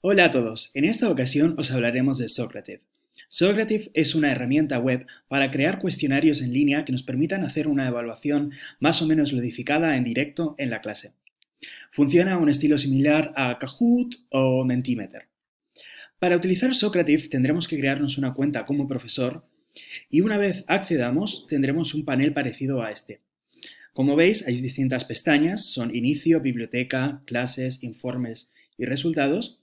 Hola a todos, en esta ocasión os hablaremos de Socrative. Socrative es una herramienta web para crear cuestionarios en línea que nos permitan hacer una evaluación más o menos ludificada en directo en la clase. Funciona a un estilo similar a Kahoot o Mentimeter. Para utilizar Socrative tendremos que crearnos una cuenta como profesor y una vez accedamos tendremos un panel parecido a este. Como veis hay distintas pestañas, son inicio, biblioteca, clases, informes y resultados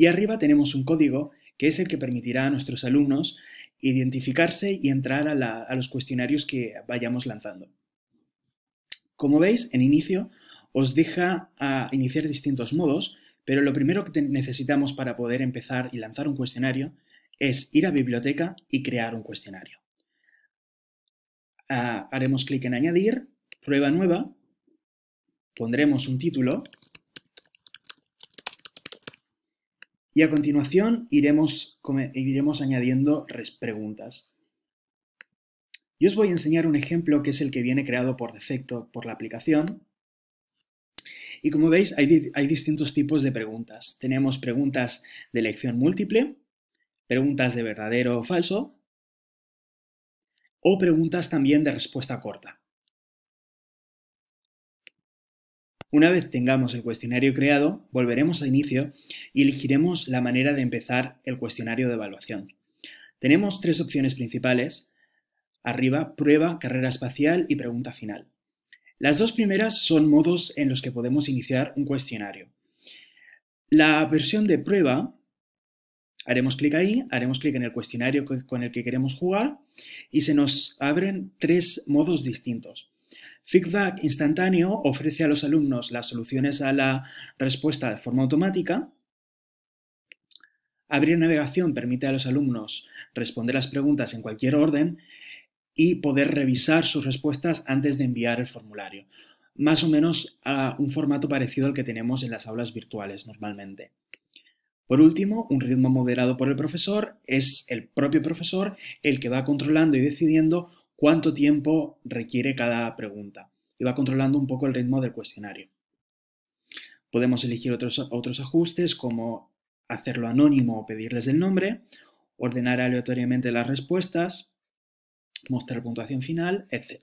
y arriba tenemos un código que es el que permitirá a nuestros alumnos identificarse y entrar a, los cuestionarios que vayamos lanzando. Como veis, en inicio os deja a iniciar distintos modos, pero lo primero que necesitamos para poder empezar y lanzar un cuestionario es ir a biblioteca y crear un cuestionario. Ah, haremos clic en añadir, prueba nueva, pondremos un título Y a continuación iremos, iremos añadiendo preguntas. Yo os voy a enseñar un ejemplo que es el que viene creado por defecto por la aplicación. Y como veis, hay, hay distintos tipos de preguntas. Tenemos preguntas de elección múltiple, preguntas de verdadero o falso, o preguntas también de respuesta corta. Una vez tengamos el cuestionario creado, volveremos a inicio y elegiremos la manera de empezar el cuestionario de evaluación. Tenemos tres opciones principales. Arriba, prueba, carrera espacial y pregunta final. Las dos primeras son modos en los que podemos iniciar un cuestionario. La versión de prueba, haremos clic ahí, haremos clic en el cuestionario con el que queremos jugar y se nos abren tres modos distintos. Feedback instantáneo ofrece a los alumnos las soluciones a la respuesta de forma automática. Abrir navegación permite a los alumnos responder las preguntas en cualquier orden y poder revisar sus respuestas antes de enviar el formulario, más o menos a un formato parecido al que tenemos en las aulas virtuales normalmente. Por último, un ritmo moderado por el profesor es el propio profesor el que va controlando y decidiendo cuánto tiempo requiere cada pregunta y va controlando un poco el ritmo del cuestionario. Podemos elegir otros, otros ajustes como hacerlo anónimo o pedirles el nombre, ordenar aleatoriamente las respuestas, mostrar puntuación final, etc.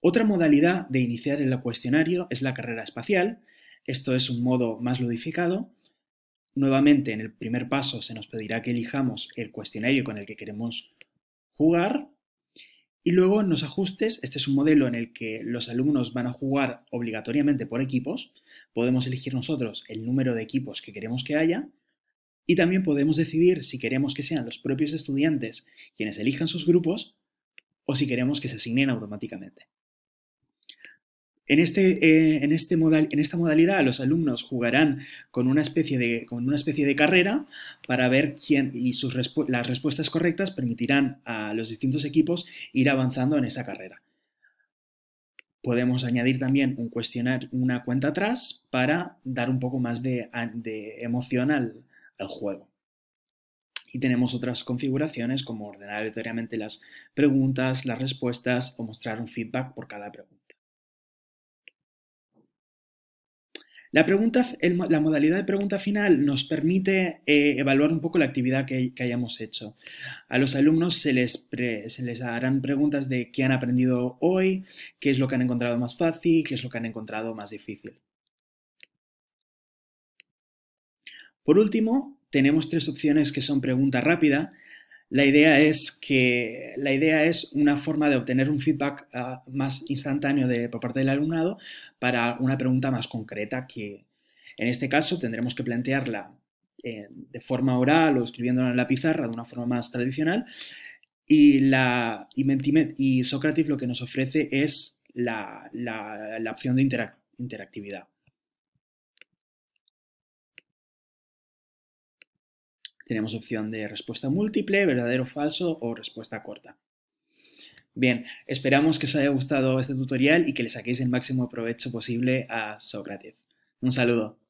Otra modalidad de iniciar el cuestionario es la carrera espacial. Esto es un modo más ludificado. Nuevamente, en el primer paso se nos pedirá que elijamos el cuestionario con el que queremos jugar. Y luego en los ajustes, este es un modelo en el que los alumnos van a jugar obligatoriamente por equipos. Podemos elegir nosotros el número de equipos que queremos que haya y también podemos decidir si queremos que sean los propios estudiantes quienes elijan sus grupos o si queremos que se asignen automáticamente. En, este, eh, este en, esta modalidad los alumnos jugarán con una especie de, con una especie de carrera para ver quién y sus las respuestas correctas permitirán a los distintos equipos ir avanzando en esa carrera. Podemos añadir también un cuestionario una cuenta atrás para dar un poco más de, de emoción al, al juego y tenemos otras configuraciones como ordenar aleatoriamente las preguntas, las respuestas o mostrar un feedback por cada pregunta. La, modalidad de pregunta final nos permite eh, evaluar un poco la actividad que, hayamos hecho. A los alumnos se les, se les harán preguntas de qué han aprendido hoy, qué es lo que han encontrado más fácil, qué es lo que han encontrado más difícil. Por último, tenemos tres opciones que son pregunta rápida, la idea es que la idea es una forma de obtener un feedback ah, más instantáneo por parte del alumnado para una pregunta más concreta que en este caso tendremos que plantearla eh, de forma oral o escribiéndola en la pizarra de una forma más tradicional y la y, Socrative lo que nos ofrece es la, la, opción de interactividad. Tenemos opción de respuesta múltiple, verdadero, o falso o respuesta corta. Bien, esperamos que os haya gustado este tutorial y que le saquéis el máximo provecho posible a Socrative. Un saludo.